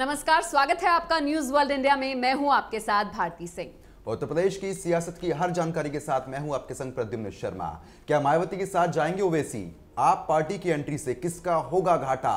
नमस्कार स्वागत है आपका न्यूज वर्ल्ड इंडिया में मैं हूं आपके साथ भारती सिंह उत्तर प्रदेश की सियासत की हर जानकारी के साथ मैं हूं आपके संग प्रद्युम्न शर्मा क्या मायावती के साथ जाएंगे ओवैसी आप पार्टी की एंट्री से किसका होगा घाटा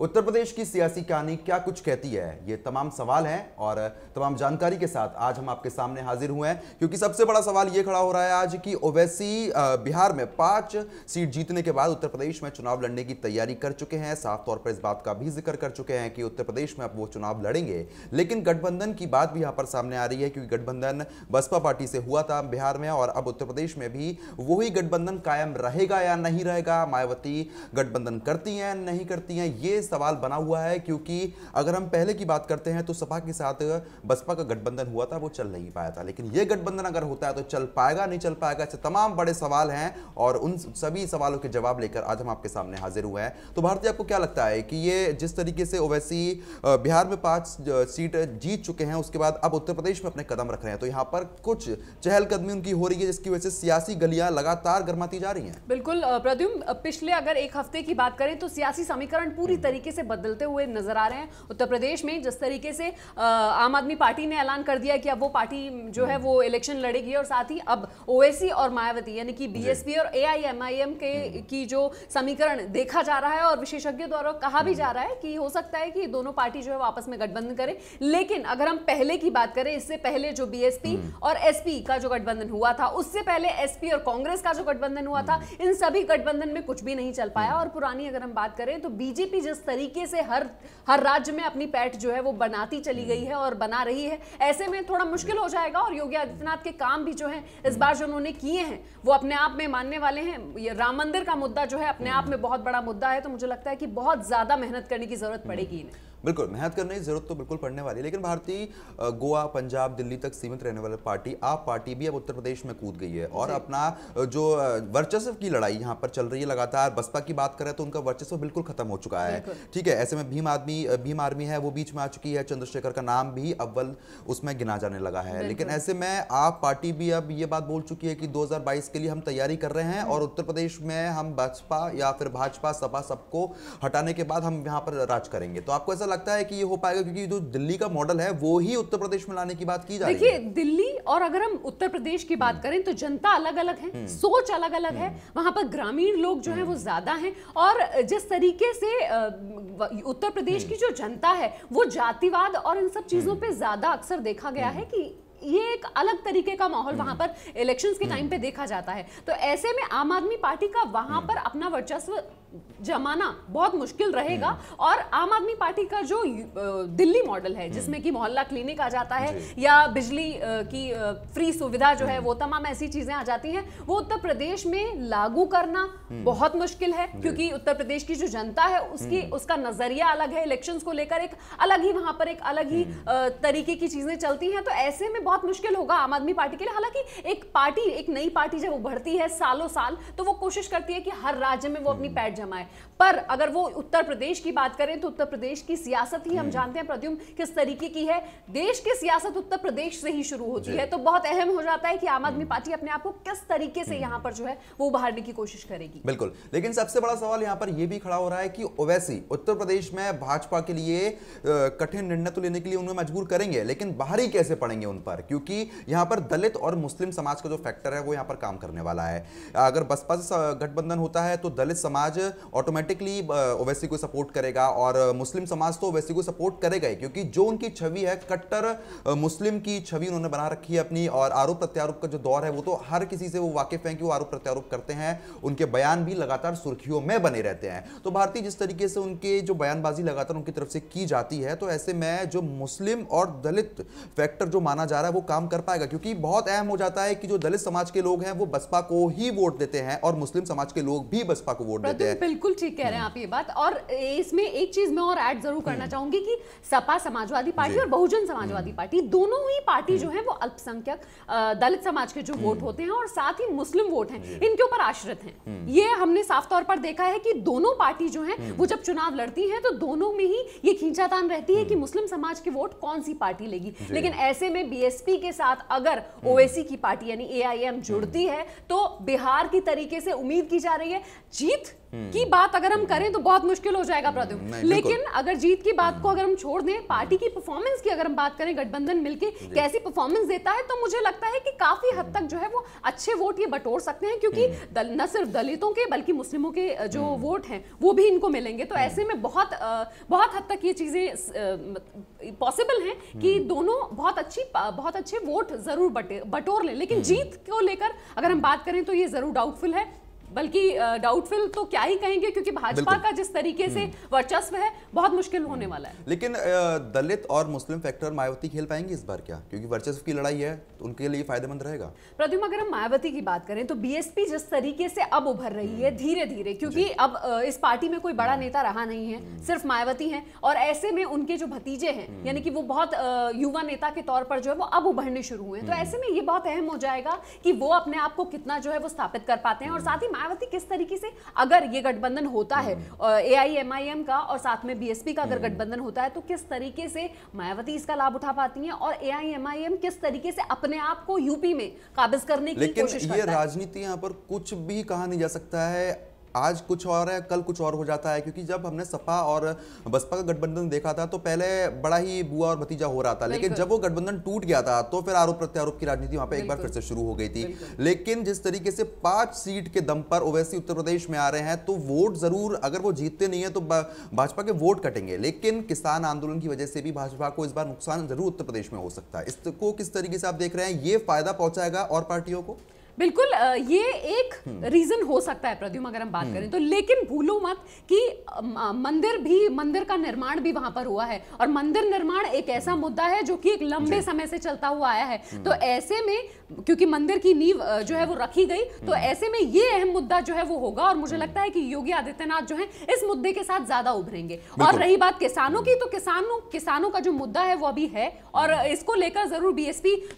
उत्तर प्रदेश की सियासी कहानी क्या कुछ कहती है ये तमाम सवाल हैं और तमाम जानकारी के साथ आज हम आपके सामने हाजिर हुए हैं क्योंकि सबसे बड़ा सवाल ये खड़ा हो रहा है आज कि ओवैसी बिहार में पांच सीट जीतने के बाद उत्तर प्रदेश में चुनाव लड़ने की तैयारी कर चुके हैं साफ तौर पर इस बात का भी जिक्र कर चुके हैं कि उत्तर प्रदेश में अब वो चुनाव लड़ेंगे लेकिन गठबंधन की बात भी यहाँ पर सामने आ रही है क्योंकि गठबंधन बसपा पार्टी से हुआ था बिहार में और अब उत्तर प्रदेश में भी वही गठबंधन कायम रहेगा या नहीं रहेगा मायावती गठबंधन करती हैं नहीं करती हैं ये सवाल बना हुआ है क्योंकि अगर हम पहले की बात करते हैं तो सपा के साथ बसपा का गठबंधन हुआ था वो चल नहीं पाया था लेकिन ये गठबंधन अगर होता है तो चल पाएगा नहीं चल पाएगा ऐसे तमाम बड़े सवाल हैं और उन सभी सवालों के जवाब लेकर आज हम आपके सामने हाजिर हुए हैं तो भारतीय आपको क्या लगता है कि ये जिस तरीके से ओवैसी बिहार में पाँच सीट जीत चुके हैं उसके बाद अब उत्तर प्रदेश में अपने कदम रख रहे हैं तो यहाँ पर कुछ चहलकदमी उनकी हो रही है जिसकी वजह से सियासी गलियाँ लगातार गर्माती जा रही हैं बिल्कुल प्रद्युम पिछले अगर एक हफ्ते की बात करें तो सियासी समीकरण पूरी तरह हम्म। तरीके से बदलते हुए नजर आ रहे हैं उत्तर प्रदेश में जिस तरीके से आम आदमी पार्टी ने ऐलान कर दिया कि अब वो पार्टी जो है वो इलेक्शन लड़ेगी और साथ ही अब ओएसी और मायावती यानी कि बीएसपी और एआईएमआईएम के हम्म। की जो समीकरण देखा जा रहा है और विशेषज्ञों द्वारा कहा भी जा हम्म। रहा है कि हो सकता है कि दोनों पार्टी जो है आपस में गठबंधन करें लेकिन अगर हम पहले की बात करें इससे पहले जो बीएसपी हम्म। और एसपी का जो गठबंधन हुआ था उससे पहले एसपी और कांग्रेस का जो गठबंधन हुआ था इन सभी गठबंधन में कुछ भी नहीं चल पाया और पुरानी अगर हम बात करें तो बीजेपी जिस तरीके से हर हर राज्य में अपनी पैठ जो है वो बनाती चली गई है और बना रही है ऐसे में थोड़ा मुश्किल हो जाएगा और योगी आदित्यनाथ के काम भी जो है इस बार जो उन्होंने किए हैं वो अपने आप में मानने वाले हैं राम मंदिर का मुद्दा जो है अपने आप में बहुत बड़ा मुद्दा है तो मुझे लगता है कि बहुत ज्यादा मेहनत करने की जरूरत पड़ेगी इन्हें बिल्कुल मेहनत करने की जरूरत तो बिल्कुल पड़ने वाली है लेकिन भारतीय गोवा पंजाब दिल्ली तक सीमित रहने वाली पार्टी आप पार्टी भी अब उत्तर प्रदेश में कूद गई है और अपना जो वर्चस्व की लड़ाई यहाँ पर चल रही है लगातार बसपा की बात करें तो उनका वर्चस्व बिल्कुल खत्म हो चुका है ठीक है ऐसे में भीम आदमी भीम आर्मी है वो बीच में आ चुकी है चंद्रशेखर का नाम भी अव्वल उसमें गिना जाने लगा है लेकिन ऐसे में आप पार्टी भी अब ये बात बोल चुकी है कि दो के लिए हम तैयारी कर रहे हैं और उत्तर प्रदेश में हम बसपा या फिर भाजपा सपा सबको हटाने के बाद हम यहाँ पर राज करेंगे तो आपको ऐसा लगता है कि ये हो पाएगा क्योंकि जो दिल्ली का मॉडल है वो ही उत्तर प्रदेश में लाने की बात की जा रही है देखिए दिल्ली और अगर हम उत्तर प्रदेश की बात हम्म। करें तो जनता अलग अलग है हम्म। सोच अलग अलग है हम्म। वहां पर ग्रामीण लोग जो है वो ज्यादा है और जिस तरीके से उत्तर प्रदेश की जो जनता है वो जातिवाद और इन सब चीजों पर ज्यादा अक्सर देखा गया है कि ये एक अलग तरीके का माहौल वहां पर इलेक्शंस के टाइम पे देखा जाता है तो ऐसे में आम आदमी पार्टी का वहां पर अपना वर्चस्व जमाना बहुत मुश्किल रहेगा हम्म। और आम आदमी पार्टी का जो दिल्ली मॉडल है जिसमें हम्म। कि मोहल्ला क्लिनिक आ जाता है या बिजली की फ्री सुविधा जो है वो हम्म। तमाम ऐसी चीजें आ जाती हैं वो उत्तर प्रदेश में लागू करना बहुत मुश्किल है क्योंकि उत्तर प्रदेश की जो जनता है उसकी उसका नजरिया अलग है इलेक्शन को लेकर एक अलग ही वहां पर एक अलग ही तरीके की चीजें चलती हैं तो ऐसे में बहुत मुश्किल होगा आम आदमी पार्टी के लिए हालांकि एक पार्टी एक नई पार्टी जब उभरती है सालों साल तो वो कोशिश करती है कि हर राज्य में वो अपनी पैट जमाए पर अगर वो उत्तर प्रदेश की बात करें तो उत्तर प्रदेश की सियासत ही हम जानते हैं प्रद्युम किस तरीके की है देश की सियासत उत्तर प्रदेश से ही शुरू होती है तो बहुत अहम हो जाता है कि आम आदमी हम्म। पार्टी अपने आप को किस तरीके से हम्म। यहाँ पर जो है वो उभारने की कोशिश करेगी बिल्कुल लेकिन सबसे बड़ा सवाल यहाँ पर यह भी खड़ा हो रहा है कि ओवैसी उत्तर प्रदेश में भाजपा के लिए कठिन निर्णय तो लेने के लिए उन्हें मजबूर करेंगे लेकिन बाहरी कैसे पड़ेंगे उन पर क्योंकि यहाँ पर दलित और मुस्लिम समाज का जो फैक्टर है वो यहाँ पर काम करने वाला है अगर बसपा से गठबंधन होता है तो दलित समाज और ऑटोमेटिकली ओवैसी uh, को सपोर्ट करेगा और मुस्लिम uh, समाज तो ओवैसी को सपोर्ट करेगा ही क्योंकि जो उनकी छवि है कट्टर मुस्लिम uh, की छवि उन्होंने बना रखी है अपनी और आरोप प्रत्यारोप का जो दौर है वो तो हर किसी से वो वाकिफ हैं कि वो आरोप प्रत्यारोप करते हैं उनके बयान भी लगातार सुर्खियों में बने रहते हैं तो भारतीय जिस तरीके से उनके जो बयानबाजी लगातार उनकी तरफ से की जाती है तो ऐसे में जो मुस्लिम और दलित फैक्टर जो माना जा रहा है वो काम कर पाएगा क्योंकि बहुत अहम हो जाता है कि जो दलित समाज के लोग हैं वो बसपा को ही वोट देते हैं और मुस्लिम समाज के लोग भी बसपा को वोट देते हैं बिल्कुल बिल्कुल ठीक कह रहे हैं आप ये बात और इसमें एक चीज मैं और ऐड जरूर करना हम्म। चाहूंगी कि सपा समाजवादी पार्टी और बहुजन समाजवादी हम्म। पार्टी दोनों ही पार्टी जो हम्म। है वो अल्पसंख्यक दलित समाज के जो वोट होते हैं और साथ ही मुस्लिम वोट हैं इनके ऊपर आश्रित हैं ये हमने साफ तौर पर देखा है कि दोनों पार्टी जो है वो जब चुनाव लड़ती है तो दोनों में ही ये खींचातान रहती है कि मुस्लिम समाज के वोट कौन सी पार्टी लेगी लेकिन ऐसे में बी के साथ अगर ओएसी की पार्टी यानी ए जुड़ती है तो बिहार की तरीके से उम्मीद की जा रही है जीत की बात अगर हम करें तो बहुत मुश्किल हो जाएगा ब्रदर लेकिन अगर जीत की बात को अगर हम छोड़ दें पार्टी की परफॉर्मेंस की अगर हम बात करें गठबंधन मिलके कैसी परफॉर्मेंस देता है तो मुझे लगता है कि काफी हद तक जो है वो अच्छे वोट ये बटोर सकते हैं क्योंकि हम्म। न सिर्फ दलितों के बल्कि मुस्लिमों के जो वोट हम्म। हैं वो भी इनको मिलेंगे तो हम्म। ऐसे में बहुत बहुत हद तक ये चीजें पॉसिबल हैं कि दोनों बहुत अच्छी बहुत अच्छे वोट जरूर बटोर लें लेकिन जीत को लेकर अगर हम बात करें तो ये जरूर डाउटफुल है बल्कि डाउटफुल तो क्या ही कहेंगे क्योंकि भाजपा का जिस तरीके से हम्म। वर्चस्व है बहुत मुश्किल होने वाला है लेकिन दलित और मुस्लिम फैक्टर मायावती खेल पाएंगे इस बार क्या क्योंकि वर्चस्व की लड़ाई है उनके लिए फायदेमंद रहेगा प्रद्युम अगर हम मायावती की बात करें तो बीएसपी जिस तरीके से अब उभर रही है हम्म। धीरे धीरे क्योंकि अब इस पार्टी में कोई बड़ा हम्म। नेता रहा नहीं है हम्म। सिर्फ मायावती हैं और ऐसे में उनके जो भतीजे हैं यानी कि वो बहुत युवा नेता के तौर पर जो है वो अब उभरने शुरू हुए हैं तो ऐसे में ये बहुत अहम हो जाएगा कि वो अपने आप को कितना जो है वो स्थापित कर पाते हैं और साथ ही मायावती किस तरीके से अगर ये गठबंधन होता है एआईएमआईएम का और साथ में बी का अगर गठबंधन होता है तो किस तरीके से मायावती इसका लाभ उठा पाती है और एआईएमआईएम किस तरीके से अपने अपने आप को यूपी में काबिज करने की कोशिश लेकिन ये राजनीति यहाँ पर कुछ भी कहा नहीं जा सकता है आज कुछ और है कल कुछ और हो जाता है क्योंकि जब हमने सपा और बसपा का गठबंधन देखा था तो पहले बड़ा ही बुआ और भतीजा हो रहा था लेकिन जब वो गठबंधन टूट गया था तो फिर आरोप प्रत्यारोप की राजनीति वहां पे एक बार फिर से शुरू हो गई थी लेकिन जिस तरीके से पांच सीट के दम पर ओवैसी उत्तर प्रदेश में आ रहे हैं तो वोट जरूर अगर वो जीतते नहीं है तो भाजपा के वोट कटेंगे लेकिन किसान आंदोलन की वजह से भी भाजपा को इस बार नुकसान जरूर उत्तर प्रदेश में हो सकता है इसको किस तरीके से आप देख रहे हैं ये फायदा पहुंचाएगा और पार्टियों को बिल्कुल ये एक रीजन हम्म। हो सकता है प्रद्युम अगर हम बात हम्म। करें तो लेकिन भूलो मत कि मंदिर भी मंदिर का निर्माण भी वहां पर हुआ है और मंदिर निर्माण एक ऐसा हम्म। मुद्दा है जो कि एक लंबे समय से चलता हुआ आया है तो ऐसे में क्योंकि मंदिर की नींव जो है वो रखी गई तो ऐसे में ये अहम मुद्दा जो है वो होगा और मुझे लगता है कि योगी आदित्यनाथ जो है इस मुद्दे के साथ ज्यादा उभरेंगे और रही बात किसानों की तो किसानों किसानों का जो मुद्दा है वो अभी है और इसको लेकर जरूर बी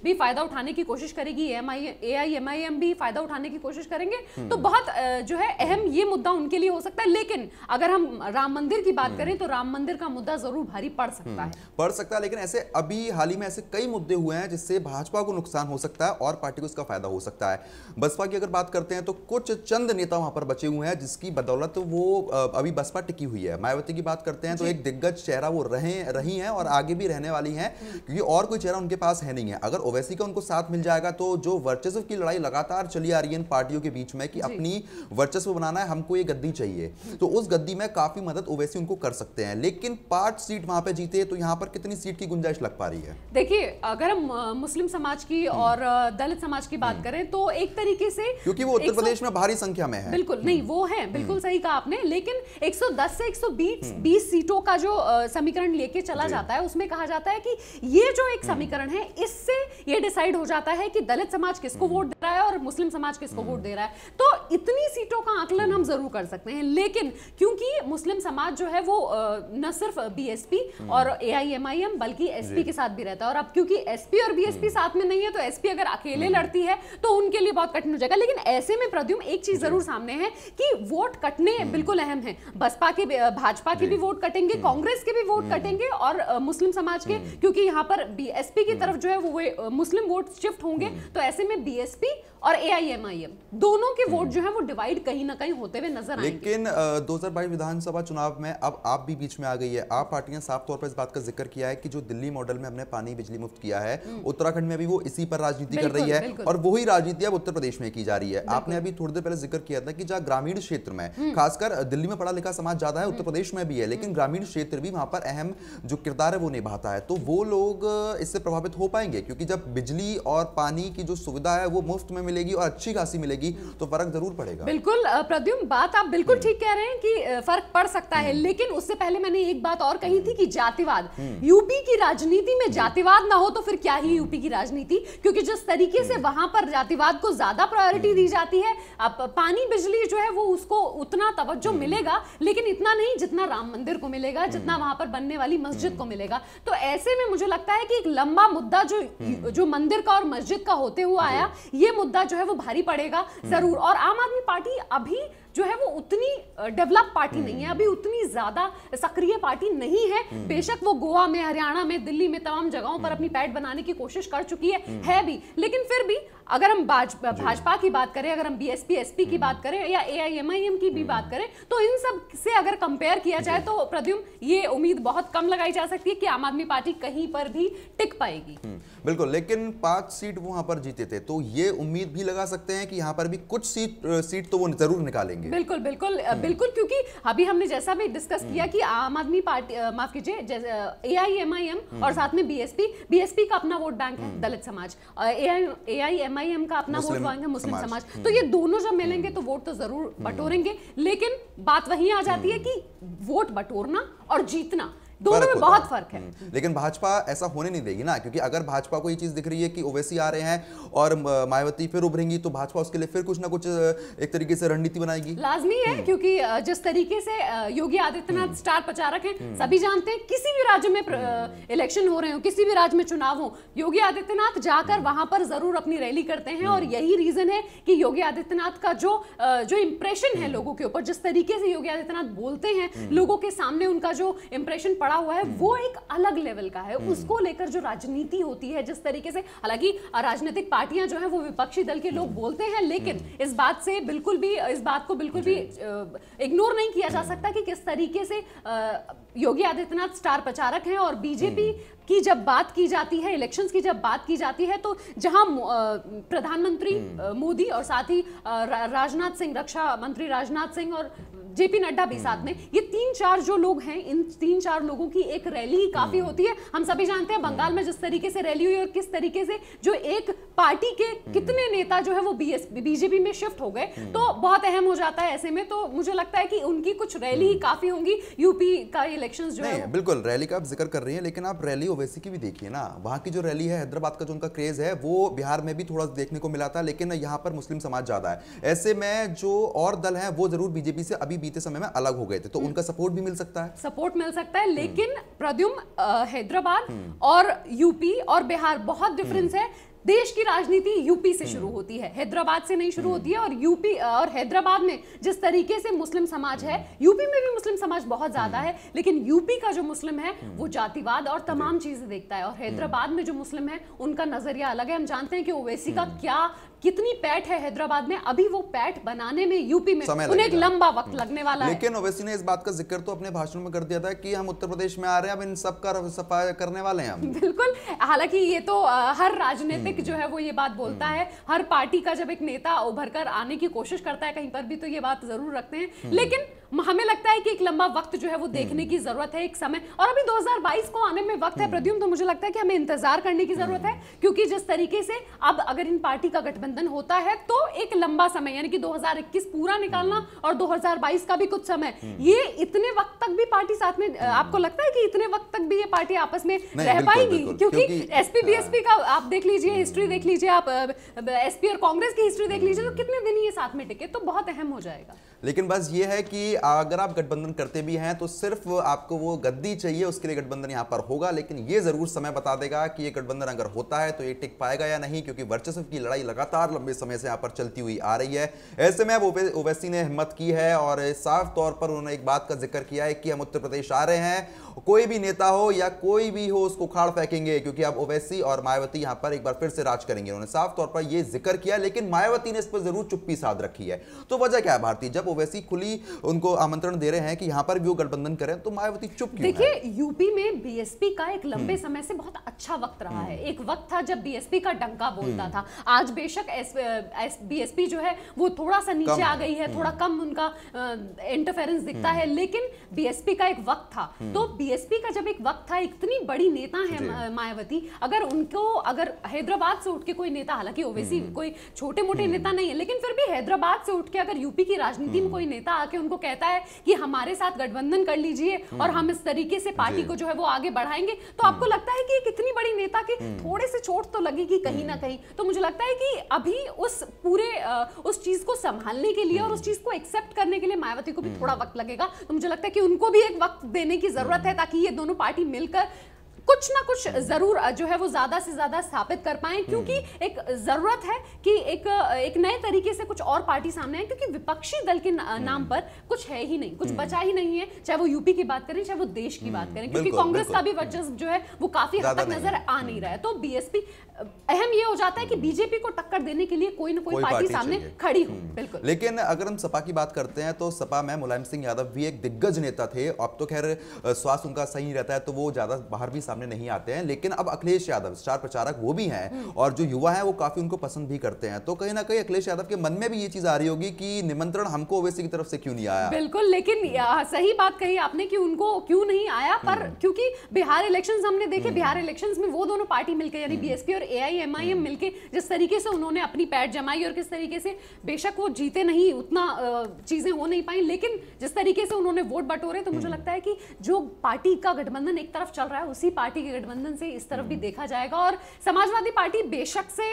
भी फायदा उठाने की कोशिश करेगी एम आई हमारे एम भी फायदा उठाने की कोशिश करेंगे हम्म। तो बहुत जो है अहम ये मुद्दा उनके लिए हो सकता है लेकिन अगर हम राम मंदिर की बात हम्म। करें तो राम मंदिर का मुद्दा जरूर भारी पड़ सकता हम्म। है पड़ सकता है लेकिन ऐसे अभी हाल ही में ऐसे कई मुद्दे हुए हैं जिससे भाजपा को नुकसान हो सकता है और पार्टी को इसका फायदा हो सकता है बसपा की अगर बात करते हैं तो कुछ चंद नेता वहां पर बचे हुए हैं जिसकी बदौलत वो अभी बसपा टिकी हुई है मायावती की बात करते हैं तो एक दिग्गज चेहरा वो रहे रही हैं और आगे भी रहने वाली हैं क्योंकि और कोई चेहरा उनके पास है नहीं है अगर ओवैसी का उनको साथ मिल जाएगा तो जो वर्चस्व की लड़ाई लगा लगातार चली आ रही है इन पार्टियों के बीच में कि अपनी वर्चस्व बनाना है हमको ये गद्दी चाहिए हम्म। तो उस गद्दी में काफी मदद ओवैसी उनको कर सकते हैं लेकिन पांच सीट वहां पे जीते तो यहाँ पर कितनी सीट की गुंजाइश लग पा रही है देखिए अगर हम मुस्लिम समाज की हम्म। और दलित समाज की बात हम्म। करें तो एक तरीके से क्योंकि वो उत्तर प्रदेश में भारी संख्या में है बिल्कुल नहीं वो है बिल्कुल सही कहा आपने लेकिन एक से एक सौ सीटों का जो समीकरण लेके चला जाता है उसमें कहा जाता है कि ये जो एक समीकरण है इससे ये डिसाइड हो जाता है कि दलित समाज किसको वोट दे रहा है है और मुस्लिम समाज किसको वोट दे रहा है तो इतनी सीटों का आकलन हम जरूर कर सकते हैं लेकिन क्योंकि मुस्लिम समाज जो है वो न सिर्फ बीएसपी हम्म। और एआईएमआईएम बल्कि एसपी के साथ भी रहता है और अब क्योंकि एसपी और बीएसपी हम्म। साथ में नहीं है तो एसपी अगर अकेले हम्म। लड़ती है तो उनके लिए बहुत कठिन हो जाएगा लेकिन ऐसे में प्रद्युम एक चीज जरूर सामने है कि वोट कटने बिल्कुल अहम है बसपा के भाजपा के भी वोट कटेंगे कांग्रेस के भी वोट कटेंगे और मुस्लिम समाज के क्योंकि यहाँ पर बीएसपी की तरफ जो है वो मुस्लिम वोट शिफ्ट होंगे तो ऐसे में बीएसपी और एआईएमआईएम दोनों के वोट हम्म। जो है वो डिवाइड कहीं ना कहीं होते हुए नजर आएंगे लेकिन दो विधानसभा चुनाव में अब आप भी बीच में आ गई है आप पार्टियां साफ तौर पर इस बात का जिक्र किया है कि जो दिल्ली मॉडल में हमने पानी बिजली मुफ्त किया है हम्म। उत्तराखंड में भी वो इसी पर राजनीति कर रही है और वही राजनीति अब उत्तर प्रदेश में की जा रही है आपने अभी थोड़ी देर पहले जिक्र किया था कि जहाँ ग्रामीण क्षेत्र में हम्म। खासकर दिल्ली में पढ़ा लिखा समाज ज्यादा है उत्तर प्रदेश में भी है लेकिन ग्रामीण क्षेत्र भी वहां पर अहम जो किरदार है वो निभाता है तो वो लोग इससे प्रभावित हो पाएंगे क्योंकि जब बिजली और पानी की जो सुविधा है वो मुफ्त में मिलेगी और अच्छी खासी मिलेगी तो फर्क जरूर पड़ेगा बिल्कुल प्रद्युम बात आप बिल्कुल हम्म। ठीक कह रहे हैं कि फर्क पड़ सकता है हम्म। लेकिन उससे पहले मैंने एक बात और कही थी हम्म। कि जातिवाद यूपी की राजनीति में जातिवाद ना हो तो फिर क्या ही यूपी की राजनीति क्योंकि जिस तरीके से वहां पर जातिवाद को ज्यादा प्रायोरिटी दी जाती है अब पानी बिजली जो है वो उसको उतना तवज्जो मिलेगा लेकिन इतना नहीं जितना राम मंदिर को मिलेगा जितना वहां पर बनने वाली मस्जिद को मिलेगा तो ऐसे में मुझे लगता है कि एक लंबा मुद्दा जो जो मंदिर का और मस्जिद का होते हुआ आया ये मुद्दा जो है वो भारी पड़ेगा हम्म। जरूर और आम आदमी पार्टी अभी जो है वो उतनी डेवलप पार्टी हम्म। नहीं है अभी उतनी ज्यादा सक्रिय पार्टी नहीं है हम्म। बेशक वो गोवा में हरियाणा में दिल्ली में तमाम जगहों पर अपनी पैड बनाने की कोशिश कर चुकी है, है भी लेकिन फिर भी अगर हम भाजपा की बात करें अगर हम बीएसपी एसपी की बात हम्म। करें या एआईएमआईएम की भी हम्म। बात करें तो इन सब से अगर कंपेयर किया जाए तो प्रद्युम ये उम्मीद बहुत कम लगाई जा सकती है कि आम आदमी पार्टी कहीं पर भी टिक पाएगी हम्म, बिल्कुल लेकिन पांच सीट वहां पर जीते थे तो ये उम्मीद भी लगा सकते हैं कि यहाँ पर भी कुछ सीट सीट तो वो जरूर निकालेंगे बिल्कुल बिल्कुल बिल्कुल क्योंकि अभी हमने जैसा भी डिस्कस किया कि आम आदमी पार्टी माफ कीजिए ए एम और साथ में बीएसपी बीएसपी का अपना वोट बैंक है दलित समाज ए एम एमआईएम का अपना वोट मांगे मुस्लिम समाज तो हम्म। ये दोनों जब मिलेंगे तो वोट तो जरूर हम्म। बटोरेंगे लेकिन बात वही आ जाती है हम्म। कि वोट बटोरना और जीतना दोनों में बहुत फर्क है हम्म, लेकिन भाजपा ऐसा होने नहीं देगी ना क्योंकि अगर भाजपा को ये चीज दिख रही है कि ओवैसी आ रहे हैं और मायावती फिर उभरेंगी तो भाजपा उसके लिए फिर कुछ ना कुछ एक तरीके से रणनीति बनाएगी लाजमी है हम्म। क्योंकि जिस तरीके से योगी आदित्यनाथ हम्म। स्टार प्रचारक है सभी जानते हैं किसी भी राज्य में इलेक्शन हो रहे हो किसी भी राज्य में चुनाव हो योगी आदित्यनाथ जाकर वहां पर जरूर अपनी रैली करते हैं और यही रीजन है कि योगी आदित्यनाथ का जो जो इम्प्रेशन है लोगों के ऊपर जिस तरीके से योगी आदित्यनाथ बोलते हैं लोगों के सामने उनका जो इम्प्रेशन पड़ा हुआ है हम्म। वो एक अलग लेवल का है हम्म। उसको लेकर जो राजनीति होती है जिस तरीके से हालांकि राजनीतिक पार्टियां जो है वो विपक्षी दल के लोग हम्म। बोलते हैं लेकिन इस बात से बिल्कुल भी इस बात को बिल्कुल भी इग्नोर नहीं किया जा सकता कि किस तरीके से योगी आदित्यनाथ स्टार प्रचारक हैं और बीजेपी की जब बात की जाती है इलेक्शंस की जब बात की जाती है तो जहां प्रधानमंत्री मोदी और साथ ही राजनाथ सिंह रक्षा मंत्री राजनाथ सिंह और जेपी नड्डा भी साथ हम्म। में ये तीन चार जो लोग हैं इन तीन चार लोगों की एक रैली ही काफी हम्म। होती है हम सभी जानते हैं बंगाल हम्म। में जिस तरीके से रैली हुई और किस तरीके से जो एक पार्टी के हम्म। कितने नेता जो है वो बीजेपी में शिफ्ट हो गए हम्म। तो बहुत अहम हो जाता है ऐसे में तो मुझे लगता है कि उनकी कुछ रैली ही हम्म। काफी होंगी यूपी का इलेक्शंस जो है बिल्कुल रैली का आप जिक्र कर रही हैं लेकिन आप रैली ओवैसी की भी देखिए ना वहाँ की जो रैली है हैदराबाद का जो उनका क्रेज है वो बिहार में भी थोड़ा देखने को मिला था लेकिन यहाँ पर मुस्लिम समाज ज्यादा है ऐसे में जो और दल है वो जरूर बीजेपी से अभी बीते समय में अलग हो गए थे तो उनका सपोर्ट भी मिल सकता है सपोर्ट मिल सकता है लेकिन प्रद्युम हैदराबाद और यूपी और बिहार बहुत डिफरेंस है देश की राजनीति यूपी से शुरू हम्म। होती है हैदराबाद से नहीं शुरू हम्म। होती है और यूपी और हैदराबाद में जिस तरीके से मुस्लिम समाज है यूपी में भी मुस्लिम समाज बहुत ज्यादा हम्म। है लेकिन यूपी का जो मुस्लिम है वो जातिवाद और तमाम चीजें देखता है और हैदराबाद में जो मुस्लिम है उनका नजरिया अलग है हम जानते हैं कि ओवैसी का क्या कितनी पैट है हैदराबाद में अभी वो पैट बनाने में यूपी में समय उन्हें एक लंबा वक्त हम्म। लगने वाला लेकिन है लेकिन ओवैसी ने इस बात का जिक्र तो अपने भाषण में कर दिया था कि हम उत्तर प्रदेश में आ रहे हैं अब इन सब का सफाई करने वाले हैं हम बिल्कुल हालांकि ये तो हर राजनीतिक हम्म। जो है वो ये बात बोलता हम्म। है हर पार्टी का जब एक नेता उभर कर आने की कोशिश करता है कहीं पर भी तो ये बात जरूर रखते हैं लेकिन हमें लगता है कि एक लंबा वक्त जो है वो देखने की जरूरत है एक समय और अभी 2022 को आने में वक्त है प्रद्युम तो मुझे लगता है कि हमें इंतजार करने की जरूरत है क्योंकि जिस तरीके से अब अगर इन पार्टी का गठबंधन गठबंधन होता है तो एक लंबा समय यानी कि 2021 पूरा निकालना हम्म। और 2022 का भी कुछ समय हम्म। ये इतने वक्त तक भी पार्टी साथ में हम्म। आपको लगता है कि इतने वक्त तक भी ये पार्टी आपस में रह पाएगी क्योंकि एसपी बीएसपी हाँ। का आप देख लीजिए हिस्ट्री देख लीजिए आप एसपी और कांग्रेस की हिस्ट्री देख लीजिए तो कितने दिन ये साथ में टिके तो बहुत अहम हो जाएगा लेकिन बस ये है कि अगर आप गठबंधन करते भी हैं तो सिर्फ आपको वो गद्दी चाहिए उसके लिए गठबंधन यहाँ पर होगा लेकिन ये ज़रूर समय बता देगा कि ये गठबंधन अगर होता है तो ये टिक पाएगा या नहीं क्योंकि वर्चस्व की लड़ाई लगातार लंबे समय से यहाँ पर चलती हुई आ रही है ऐसे में अब ओवैसी ने हिम्मत की है और साफ तौर पर उन्होंने एक बात का जिक्र किया है कि हम उत्तर प्रदेश आ रहे हैं कोई भी नेता हो या कोई भी हो उसको उखाड़ फेंकेंगे क्योंकि अब ओवैसी और मायावती यहाँ पर एक बार फिर से राज करेंगे उन्होंने साफ तौर पर यह जिक्र किया लेकिन मायावती ने इस पर जरूर चुप्पी साध रखी है तो वजह क्या है भारतीय जब ओवैसी खुली उनको आमंत्रण दे रहे हैं कि यहाँ पर भी वो गठबंधन करें तो मायावती चुप क्यों देखिए यूपी में बीएसपी का एक लंबे हम्म। समय से बहुत अच्छा वक्त रहा है हम्म। एक वक्त था जब बीएसपी का डंका बोलता हम्म। था आज बेशक बीएसपी जो है वो थोड़ा सा नीचे आ गई है थोड़ा कम उनका इंटरफेरेंस दिखता है लेकिन बीएसपी का एक वक्त था तो बीएसपी का जब एक वक्त था इतनी बड़ी नेता है मायावती अगर उनको अगर हैदराबाद से उठ के कोई नेता हालांकि ओवैसी कोई छोटे मोटे नेता नहीं है लेकिन फिर भी हैदराबाद से उठ के अगर यूपी की राजनीति दिन कोई नेता आके उनको कहता है कि हमारे साथ गठबंधन कर लीजिए और हम इस तरीके से पार्टी को जो है वो आगे बढ़ाएंगे तो हम्म। आपको लगता है कि कितनी बड़ी नेता की हम्म। थोड़े से चोट तो लगेगी कहीं ना हम्म। कहीं तो मुझे लगता है कि अभी उस पूरे उस चीज को संभालने के लिए और उस चीज को एक्सेप्ट करने के लिए मायावती को भी थोड़ा वक्त लगेगा तो मुझे लगता है कि उनको भी एक वक्त देने की जरूरत है ताकि ये दोनों पार्टी मिलकर कुछ ना कुछ जरूर जो है वो ज्यादा से ज्यादा स्थापित कर पाए हम्म। क्योंकि एक जरूरत है कि एक एक नए तरीके से कुछ और पार्टी सामने आए क्योंकि विपक्षी दल के नाम हम्म। पर कुछ है ही नहीं कुछ हम्म। बचा ही नहीं है चाहे वो यूपी की बात करें चाहे वो देश की बात करें क्योंकि कांग्रेस का भी वर्चस्व जो है वो काफी हद तक नजर आ नहीं रहा है तो बीएसपी अहम ये हो जाता है कि बीजेपी को टक्कर देने के लिए कोई ना कोई, कोई पार्टी, सामने खड़ी हो बिल्कुल लेकिन अगर हम सपा की बात करते हैं तो सपा में मुलायम सिंह यादव भी एक दिग्गज नेता थे अब तो खैर स्वास्थ्य उनका सही रहता है तो वो ज्यादा बाहर भी सामने नहीं आते हैं लेकिन अब अखिलेश यादव स्टार प्रचारक वो भी हैं हम्म। और जो युवा हैं वो काफी उनको पसंद भी करते हैं तो कहीं ना कहीं अखिलेश यादव के मन में भी ये चीज आ रही होगी कि निमंत्रण हमको ओवैसी की तरफ से क्यों नहीं आया बिल्कुल लेकिन हम्म। सही बात कही आपने की उनको क्यों नहीं आया पर हम्म। क्योंकि बिहार इलेक्शन हमने देखे बिहार इलेक्शन में वो दोनों पार्टी मिलकर यानी बी और ए आई मिलकर जिस तरीके से उन्होंने अपनी पैट जमाई और किस तरीके से बेशक वो जीते नहीं उतना चीजें हो नहीं पाई लेकिन जिस तरीके से उन्होंने वोट बटोरे तो मुझे लगता है कि जो पार्टी का गठबंधन एक तरफ चल रहा है उसी पार्टी पार्टी के गठबंधन से इस तरफ भी हम्म। देखा जाएगा और समाजवादी पार्टी बेशक से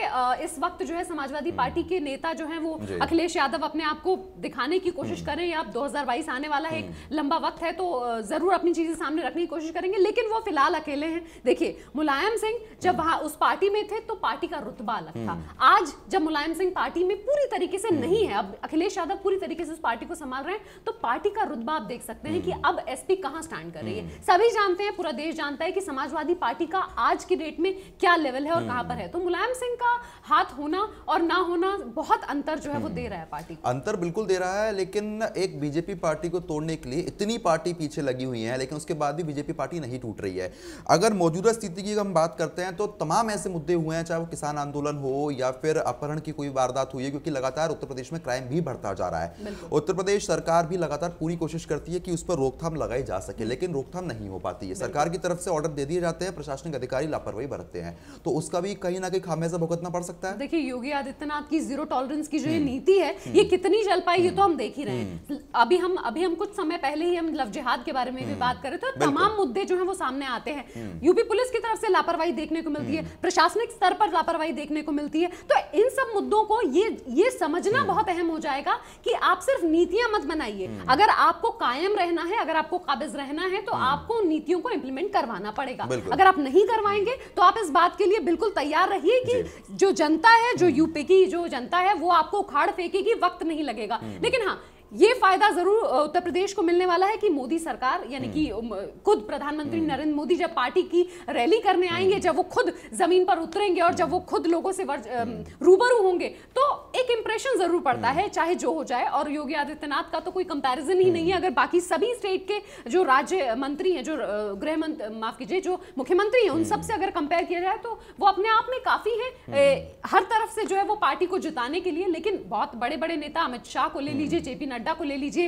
इस वक्त जो है समाजवादी हम्म। पार्टी के नेता जो है वो अखिलेश यादव अपने आप को दिखाने की कोशिश हम्म। करें या अब 2022 आने वाला है एक लंबा वक्त है तो जरूर अपनी चीजें सामने रखने की कोशिश करेंगे लेकिन वो फिलहाल अकेले हैं देखिए मुलायम सिंह जब वहां उस पार्टी में थे तो पार्टी का रुतबा अलग था आज जब मुलायम सिंह पार्टी में पूरी तरीके से नहीं है अब अखिलेश यादव पूरी तरीके से उस पार्टी को संभाल रहे हैं तो पार्टी का रुतबा आप देख सकते हैं कि अब एसपी कहां स्टैंड कर रही है सभी जानते हैं पूरा देश जानता है कि समाज समाजवादी पार्टी का आज की डेट में क्या लेवल है और कहां पर है तो मुलायम सिंह का हाथ होना और ना होना बहुत अंतर जो है वो दे रहा है पार्टी अंतर बिल्कुल दे रहा है लेकिन एक बीजेपी पार्टी को तोड़ने के लिए इतनी पार्टी पीछे लगी हुई है लेकिन उसके बाद भी बीजेपी पार्टी नहीं टूट रही है अगर मौजूदा स्थिति की हम बात करते हैं तो तमाम ऐसे मुद्दे हुए हैं चाहे वो किसान आंदोलन हो या फिर अपहरण की कोई वारदात हुई है क्योंकि लगातार उत्तर प्रदेश में क्राइम भी बढ़ता जा रहा है उत्तर प्रदेश सरकार भी लगातार पूरी कोशिश करती है कि उस पर रोकथाम लगाई जा सके लेकिन रोकथाम नहीं हो पाती है सरकार की तरफ से ऑर्डर दे दिए जाते हैं प्रशासनिक अधिकारी लापरवाही बरतते हैं तो उसका भी कहीं ना कहीं खामियाजा भुगतना पड़ सकता है देखिए योगी आदित्यनाथ की जीरो टॉलरेंस की जो ये हम्म। नीति है हम्म। ये कितनी चल पाई ये तो हम देख ही रहे हैं हम्म। अभी हम अभी हम कुछ समय पहले ही हम लव जिहाद के बारे में भी बात कर रहे थे और तमाम मुद्दे जो है वो सामने आते हैं यूपी पुलिस की तरफ से लापरवाही देखने को मिलती है प्रशासनिक स्तर पर लापरवाही देखने को मिलती है तो इन सब मुद्दों को ये ये समझना बहुत अहम हो जाएगा कि आप सिर्फ नीतियां मत बनाइए अगर आपको कायम रहना है अगर आपको काबिज रहना है तो आपको नीतियों को इंप्लीमेंट करवाना पड़ेगा जाएगा अगर आप नहीं करवाएंगे तो आप इस बात के लिए बिल्कुल तैयार रहिए कि जो जनता है जो यूपी की जो जनता है वो आपको उखाड़ फेंकेगी वक्त नहीं लगेगा हम्म। लेकिन हाँ ये फायदा जरूर उत्तर प्रदेश को मिलने वाला है कि मोदी सरकार यानी हम्म। कि खुद प्रधानमंत्री हम्म। नरेंद्र मोदी जब पार्टी की रैली करने आएंगे जब वो खुद जमीन पर उतरेंगे और जब वो खुद लोगों से रूबरू होंगे तो एक इंप्रेशन जरूर पड़ता हम्म। है चाहे जो हो जाए और योगी आदित्यनाथ का तो कोई कंपैरिजन ही नहीं है हम्म। अगर बाकी सभी स्टेट के जो राज्य मंत्री हैं जो गृह मंत्री माफ कीजिए जो मुख्यमंत्री हैं उन हम्म। सब से अगर कंपेयर किया जाए तो वो अपने आप में काफी है ए, हर तरफ से जो है वो पार्टी को जिताने के लिए लेकिन बहुत बड़े बड़े नेता अमित शाह को ले लीजिए जेपी नड्डा को ले लीजिए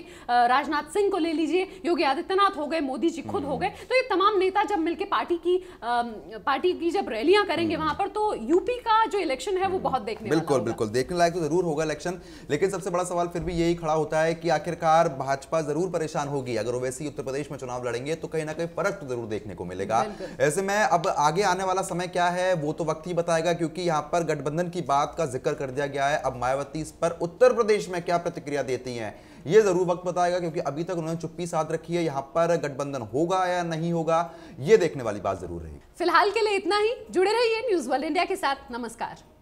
राजनाथ सिंह को ले लीजिए योगी आदित्यनाथ हो गए मोदी जी खुद हो गए तो ये तमाम नेता जब मिलकर पार्टी की पार्टी की जब रैलियां करेंगे वहां पर तो यूपी का जो इलेक्शन है वो बहुत देखने बिल्कुल बिल्कुल देखने जीतने लायक तो जरूर होगा इलेक्शन लेकिन सबसे बड़ा सवाल फिर भी यही खड़ा होता है कि आखिरकार भाजपा जरूर परेशान होगी अगर ओवैसी उत्तर प्रदेश में चुनाव लड़ेंगे तो कहीं ना कहीं फर्क तो जरूर देखने को मिलेगा ऐसे में अब आगे आने वाला समय क्या है वो तो वक्त ही बताएगा क्योंकि यहाँ पर गठबंधन की बात का जिक्र कर दिया गया है अब मायावती इस पर उत्तर प्रदेश में क्या प्रतिक्रिया देती है ये जरूर वक्त बताएगा क्योंकि अभी तक उन्होंने चुप्पी साथ रखी है यहाँ पर गठबंधन होगा या नहीं होगा ये देखने वाली बात जरूर रहेगी फिलहाल के लिए इतना ही जुड़े रहिए न्यूज वर्ल्ड इंडिया के साथ नमस्कार